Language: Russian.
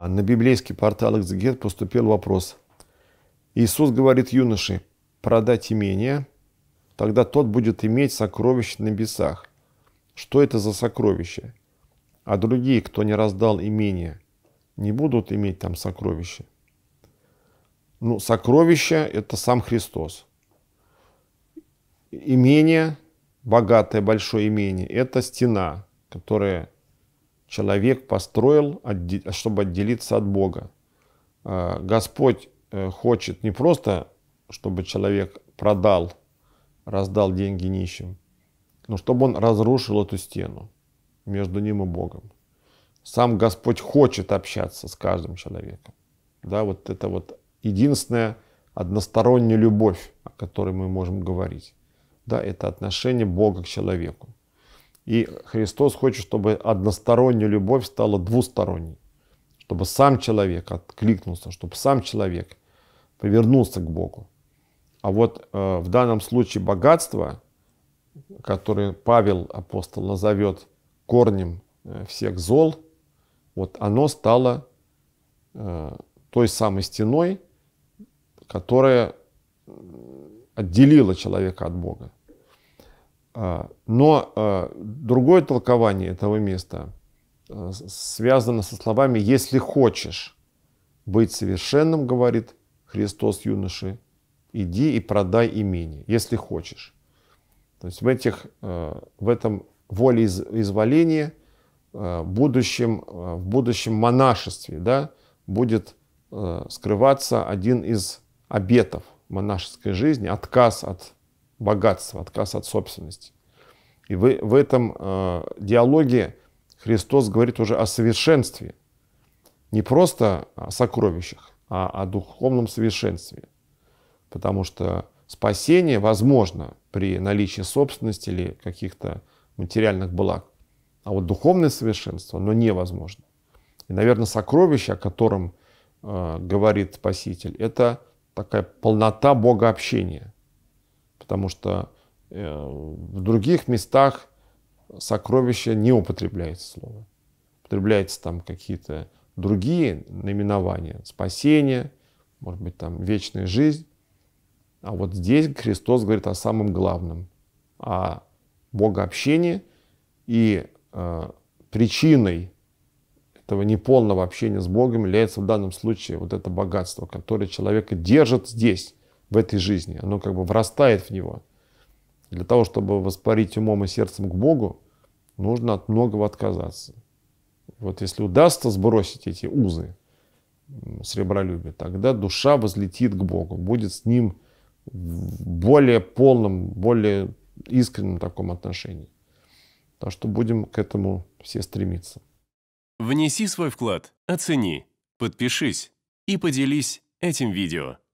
А на библейский портал «Экзегет» поступил вопрос. Иисус говорит юноше, продать имение, тогда тот будет иметь сокровище на небесах. Что это за сокровище? А другие, кто не раздал имение, не будут иметь там сокровища? Ну, сокровище – это сам Христос. Имение, богатое большое имение – это стена, которая человек построил, чтобы отделиться от Бога. А, Господь э, хочет не просто, чтобы человек продал, раздал деньги нищим, но чтобы он разрушил эту стену между ним и Богом. Сам Господь хочет общаться с каждым человеком. Да, вот это вот единственная односторонняя любовь, о которой мы можем говорить. Да, это отношение Бога к человеку. И Христос хочет, чтобы односторонняя любовь стала двусторонней. Чтобы сам человек откликнулся, чтобы сам человек повернулся к Богу. А вот э, в данном случае богатство, которое Павел апостол назовет корнем э, всех зол, вот оно стало э, той самой стеной, которая отделила человека от Бога. А, но а, другое толкование этого места а, связано со словами «если хочешь быть совершенным, — говорит Христос юноши, — иди и продай имение, если хочешь». То есть в, этих, в этом воле изволения в будущем, в будущем монашестве да, будет скрываться один из обетов монашеской жизни, отказ от богатства, отказ от собственности. И вы, в этом э, диалоге Христос говорит уже о совершенстве. Не просто о сокровищах, а о духовном совершенстве. Потому что спасение возможно при наличии собственности или каких-то материальных благ. А вот духовное совершенство, оно невозможно. И, наверное, сокровище, о котором э, говорит Спаситель, это такая полнота Бога общения потому что э, в других местах сокровище не употребляется слово. Употребляются там какие-то другие наименования. Спасение, может быть, там вечная жизнь. А вот здесь Христос говорит о самом главном, о богообщении. И э, причиной этого неполного общения с Богом является в данном случае вот это богатство, которое человека держит здесь в этой жизни. Оно как бы врастает в него. Для того, чтобы воспарить умом и сердцем к Богу, нужно от многого отказаться. Вот если удастся сбросить эти узы сребролюбия, тогда душа возлетит к Богу, будет с Ним в более полном, более искреннем таком отношении. Так что будем к этому все стремиться. Внеси свой вклад, оцени, подпишись и поделись этим видео.